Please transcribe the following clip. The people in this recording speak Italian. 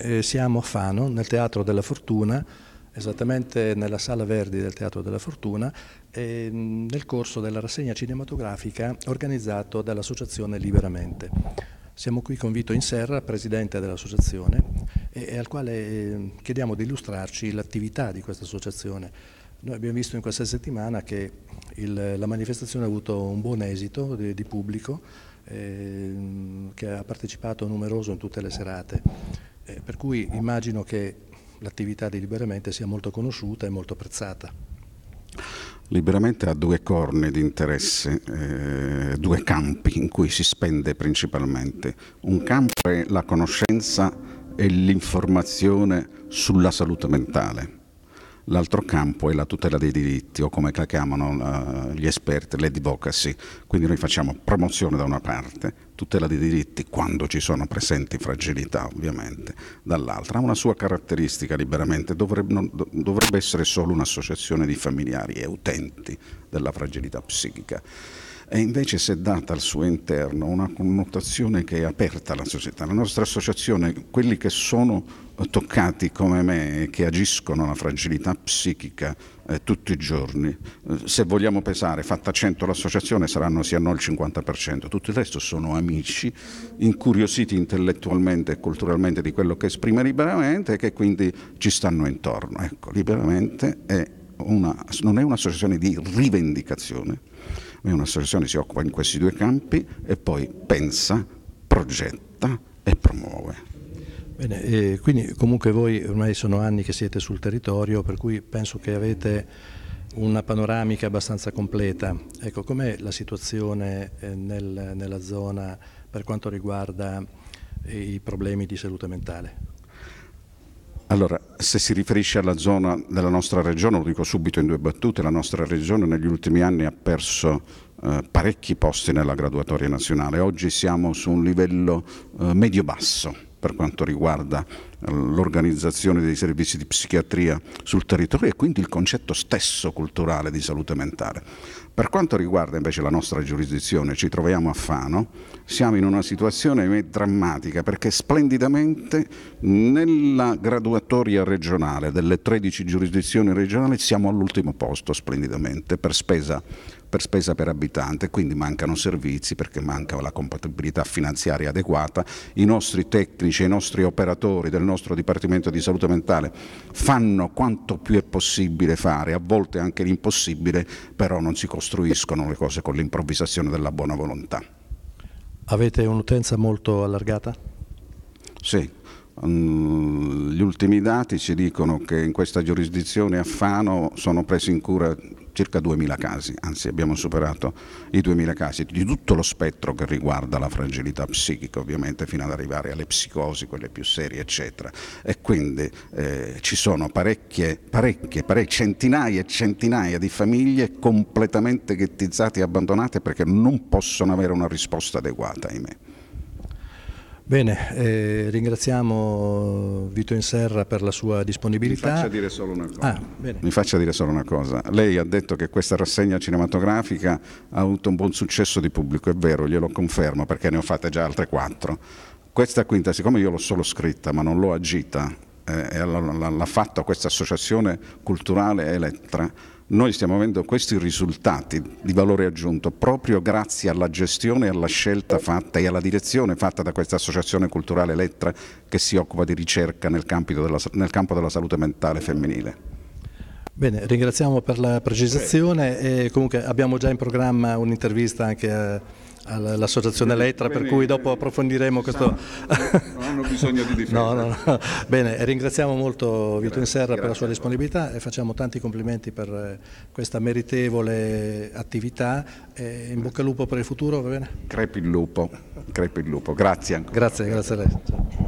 Eh, siamo a Fano, nel Teatro della Fortuna, esattamente nella Sala Verdi del Teatro della Fortuna, eh, nel corso della rassegna cinematografica organizzato dall'Associazione Liberamente. Siamo qui con Vito Inserra, presidente dell'associazione, e, e, al quale ehm, chiediamo di illustrarci l'attività di questa associazione. Noi abbiamo visto in questa settimana che il, la manifestazione ha avuto un buon esito di, di pubblico, eh, che ha partecipato numeroso in tutte le serate eh, per cui immagino che l'attività di Liberamente sia molto conosciuta e molto apprezzata. Liberamente ha due corni di interesse, eh, due campi in cui si spende principalmente. Un campo è la conoscenza e l'informazione sulla salute mentale L'altro campo è la tutela dei diritti o come la chiamano eh, gli esperti, l'advocacy. Quindi noi facciamo promozione da una parte, tutela dei diritti quando ci sono presenti fragilità ovviamente, dall'altra. Ha una sua caratteristica liberamente, dovrebbe, non, dovrebbe essere solo un'associazione di familiari e utenti della fragilità psichica e invece si è data al suo interno una connotazione che è aperta alla società. La nostra associazione, quelli che sono toccati come me e che agiscono la fragilità psichica eh, tutti i giorni, eh, se vogliamo pesare, fatta 100 l'associazione saranno sì a noi il 50%, tutto il resto sono amici incuriositi intellettualmente e culturalmente di quello che esprime liberamente e che quindi ci stanno intorno. Ecco, liberamente è una, non è un'associazione di rivendicazione è un'associazione che si occupa in questi due campi e poi pensa, progetta e promuove. Bene, eh, quindi comunque voi ormai sono anni che siete sul territorio, per cui penso che avete una panoramica abbastanza completa. Ecco, com'è la situazione eh, nel, nella zona per quanto riguarda i problemi di salute mentale? Allora, se si riferisce alla zona della nostra regione, lo dico subito in due battute, la nostra regione negli ultimi anni ha perso eh, parecchi posti nella graduatoria nazionale, oggi siamo su un livello eh, medio-basso per quanto riguarda eh, l'organizzazione dei servizi di psichiatria sul territorio e quindi il concetto stesso culturale di salute mentale. Per quanto riguarda invece la nostra giurisdizione, ci troviamo a Fano, siamo in una situazione drammatica perché splendidamente nella graduatoria regionale delle 13 giurisdizioni regionali siamo all'ultimo posto splendidamente per spesa per spesa per abitante, quindi mancano servizi perché manca la compatibilità finanziaria adeguata. I nostri tecnici, i nostri operatori del nostro Dipartimento di Salute Mentale fanno quanto più è possibile fare, a volte anche l'impossibile, però non si costruiscono le cose con l'improvvisazione della buona volontà. Avete un'utenza molto allargata? Sì, Mm, gli ultimi dati ci dicono che in questa giurisdizione a Fano sono presi in cura circa 2.000 casi, anzi abbiamo superato i 2.000 casi di tutto lo spettro che riguarda la fragilità psichica, ovviamente fino ad arrivare alle psicosi, quelle più serie, eccetera. E quindi eh, ci sono parecchie, parecchie, parecchie, centinaia e centinaia di famiglie completamente ghettizzate e abbandonate perché non possono avere una risposta adeguata, ahimè. Bene, eh, ringraziamo Vito Inserra per la sua disponibilità. Mi faccia dire solo una cosa. Ah, Mi faccia dire solo una cosa. Lei ha detto che questa rassegna cinematografica ha avuto un buon successo di pubblico, è vero, glielo confermo perché ne ho fatte già altre quattro. Questa quinta, siccome io l'ho solo scritta ma non l'ho agita, eh, l'ha fatto questa associazione culturale Elettra, noi stiamo avendo questi risultati di valore aggiunto proprio grazie alla gestione e alla scelta fatta e alla direzione fatta da questa associazione culturale Lettra che si occupa di ricerca nel campo della, nel campo della salute mentale femminile. Bene, ringraziamo per la precisazione e comunque abbiamo già in programma un'intervista anche eh, all'associazione Lettra per cui dopo approfondiremo questo... hanno bisogno di difesa. No, no, no. Bene, ringraziamo molto Vito Inserra per la sua disponibilità e facciamo tanti complimenti per eh, questa meritevole attività. E in bocca al lupo per il futuro, va bene? Crepi il lupo, crepi il lupo. Grazie ancora. Grazie, grazie a lei.